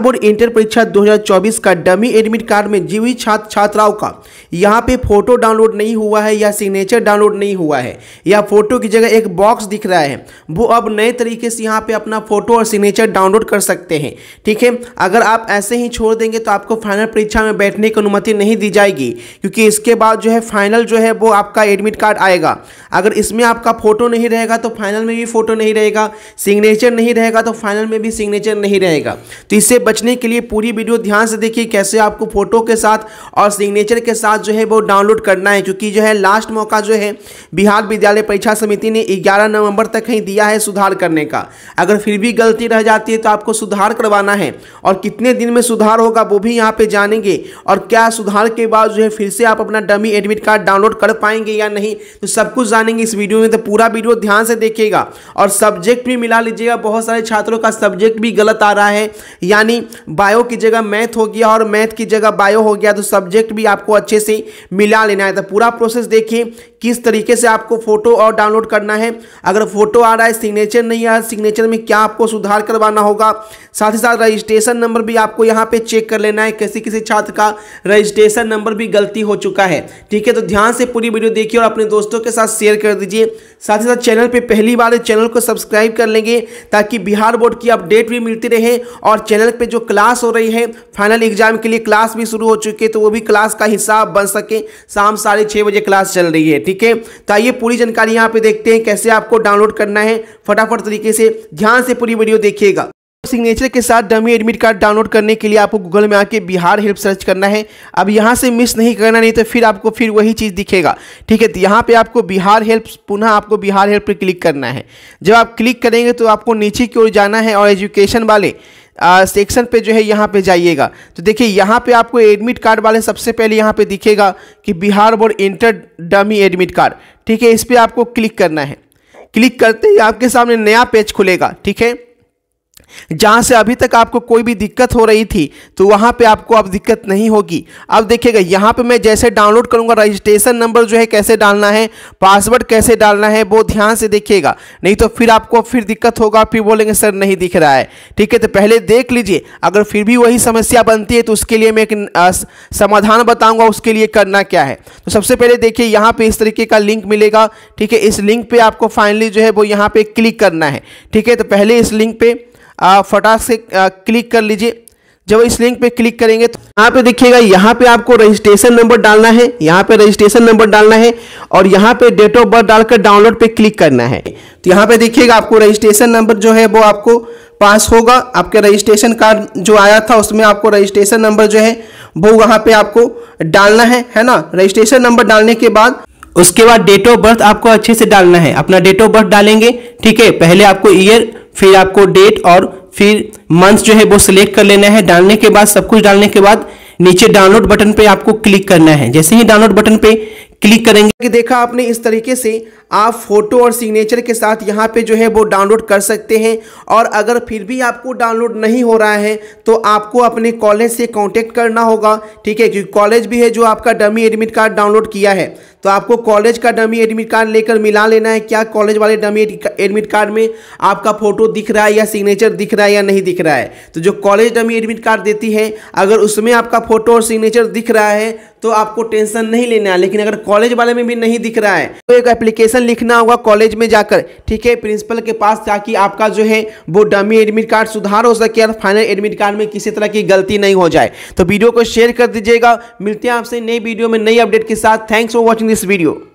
Board inter परीक्षा 2024 का dummy admit card में जीवित छात्र छात्राओं का यहाँ पे फोटो डाउनलोड नहीं हुआ है या सिग्नेचर डाउनलोड नहीं हुआ है या फोटो की जगह एक बॉक्स दिख रहा है वो अब नए तरीके से यहाँ पे अपना फोटो और सिग्नेचर डाउनलोड कर सकते हैं ठीक है अगर आप ऐसे ही छोड़ देंगे तो आपको फाइनल परीक्षा में बैठने की अनुमति नहीं दी जाएगी क्योंकि इसके बाद जो है फाइनल जो है वो आपका एडमिट कार्ड आएगा अगर इसमें आपका फोटो नहीं रहेगा तो फाइनल में भी फोटो नहीं रहेगा सिग्नेचर नहीं रहेगा तो फाइनल में भी सिग्नेचर नहीं रहेगा तो इससे बचने के लिए पूरी वीडियो ध्यान से देखिए कैसे आपको फोटो के साथ और सिग्नेचर के साथ जो है वो डाउनलोड करना है क्योंकि जो है लास्ट मौका जो है बिहार विद्यालय परीक्षा समिति ने ग्यारह नवंबर तक ही दिया है सुधार करने का अगर फिर भी गलती रह जाती है तो आपको सुधार करवाना है और कितने दिन में सुधार होगा वो भी यहाँ पे जानेंगे और क्या सुधार के बाद जो है फिर से आप अपना डमी एडमिट कार्ड डाउनलोड कर पाएंगे या नहीं तो सब कुछ जानेंगे इस वीडियो में तो पूरा वीडियो ध्यान से देखिएगा और सब्जेक्ट भी मिला लीजिएगा बहुत सारे छात्रों का सब्जेक्ट भी गलत आ रहा है यानी यानी बायो की जगह मैथ हो गया और मैथ की जगह बायो हो गया तो सब्जेक्ट भी आपको अच्छे से मिला लेना है तो पूरा प्रोसेस देखिए किस तरीके से आपको फोटो और डाउनलोड करना है अगर फोटो आ रहा है सिग्नेचर नहीं आ रहा सिग्नेचर में क्या आपको सुधार करवाना होगा साथ ही साथ रजिस्ट्रेशन नंबर भी आपको यहाँ पे चेक कर लेना है किसी किसी छात्र का रजिस्ट्रेशन नंबर भी गलती हो चुका है ठीक है तो ध्यान से पूरी वीडियो देखिए और अपने दोस्तों के साथ शेयर कर दीजिए साथ ही साथ चैनल पर पहली बार चैनल को सब्सक्राइब कर लेंगे ताकि बिहार बोर्ड की अपडेट भी मिलती रहे और चैनल पे जो क्लास हो रही है फाइनल एग्जाम के लिए क्लास भी शुरू हो चुकी है तो वो भी क्लास का हिस्सा बन सके शाम साढ़े छः बजे क्लास चल रही है ठीक है तो आइए पूरी जानकारी यहाँ पे देखते हैं कैसे आपको डाउनलोड करना है फटाफट तरीके से ध्यान से पूरी वीडियो देखिएगा सिग्नेचर के साथ डमी एडमिट कार्ड डाउनलोड करने के लिए आपको गूगल में आके बिहार हेल्प सर्च करना है अब यहाँ से मिस नहीं करना नहीं तो फिर आपको फिर वही चीज़ दिखेगा ठीक है तो यहाँ पे आपको बिहार हेल्प पुनः आपको बिहार हेल्प पर क्लिक करना है जब आप क्लिक करेंगे तो आपको नीचे की ओर जाना है और एजुकेशन वाले सेक्शन पे जो है यहाँ पे जाइएगा तो देखिए यहाँ पे आपको एडमिट कार्ड वाले सबसे पहले यहाँ पे दिखेगा कि Bihar board inter dummy admit card ठीक है इस पर आपको क्लिक करना है क्लिक करते ही आपके सामने नया पेज खुलेगा ठीक है जहाँ से अभी तक आपको कोई भी दिक्कत हो रही थी तो वहाँ पे आपको अब दिक्कत नहीं होगी अब देखिएगा यहाँ पे मैं जैसे डाउनलोड करूँगा रजिस्ट्रेशन नंबर जो है कैसे डालना है पासवर्ड कैसे डालना है वो ध्यान से देखिएगा नहीं तो फिर आपको फिर दिक्कत होगा फिर बोलेंगे सर नहीं दिख रहा है ठीक है तो पहले देख लीजिए अगर फिर भी वही समस्या बनती है तो उसके लिए मैं एक समाधान बताऊँगा उसके लिए करना क्या है तो सबसे पहले देखिए यहाँ पर इस तरीके का लिंक मिलेगा ठीक है इस लिंक पर आपको फाइनली जो है वो यहाँ पर क्लिक करना है ठीक है तो पहले इस लिंक पर आप फटाक से क्लिक कर लीजिए जब इस लिंक पे क्लिक करेंगे तो यहाँ पे देखिएगा यहाँ पे आपको रजिस्ट्रेशन नंबर डालना है यहाँ पे रजिस्ट्रेशन नंबर डालना है और यहाँ पे डेट ऑफ बर्थ डालकर डाउनलोड पे क्लिक करना है तो यहाँ पे देखिएगा आपको रजिस्ट्रेशन नंबर जो है वो आपको पास होगा आपके रजिस्ट्रेशन कार्ड जो आया था उसमें आपको रजिस्ट्रेशन नंबर जो है वो वहाँ पे आपको डालना है है ना रजिस्ट्रेशन नंबर डालने के बाद उसके बाद डेट ऑफ बर्थ आपको अच्छे से डालना है अपना डेट ऑफ बर्थ डालेंगे ठीक है पहले आपको ईयर फिर आपको डेट और फिर मंथ जो है वो सिलेक्ट कर लेना है डालने के बाद सब कुछ डालने के बाद नीचे डाउनलोड बटन पे आपको क्लिक करना है जैसे ही डाउनलोड बटन पे क्लिक करेंगे कि देखा आपने इस तरीके से आप फोटो और सिग्नेचर के साथ यहाँ पे जो है वो डाउनलोड कर सकते हैं और अगर फिर भी आपको डाउनलोड नहीं हो रहा है तो आपको अपने कॉलेज से कांटेक्ट करना होगा ठीक है क्योंकि कॉलेज भी है जो आपका डमी एडमिट कार्ड डाउनलोड किया है तो आपको कॉलेज का डमी एडमिट कार्ड लेकर मिला लेना है क्या कॉलेज वाले डमी एडमिट कार्ड में आपका फोटो दिख रहा है या सिग्नेचर दिख रहा है या नहीं दिख रहा है तो जो कॉलेज डमी एडमिट कार्ड देती है अगर उसमें आपका फोटो और सिग्नेचर दिख रहा है तो आपको टेंशन नहीं लेना है लेकिन अगर कॉलेज वाले में भी नहीं दिख रहा है तो एक एप्लीकेशन लिखना होगा कॉलेज में जाकर ठीक है प्रिंसिपल के पास ताकि आपका जो है वो डमी एडमिट कार्ड सुधार हो सके और फाइनल एडमिट कार्ड में किसी तरह की गलती नहीं हो जाए तो वीडियो को शेयर कर दीजिएगा मिलते हैं आपसे नई वीडियो में नई अपडेट के साथ thanks for watching in this video.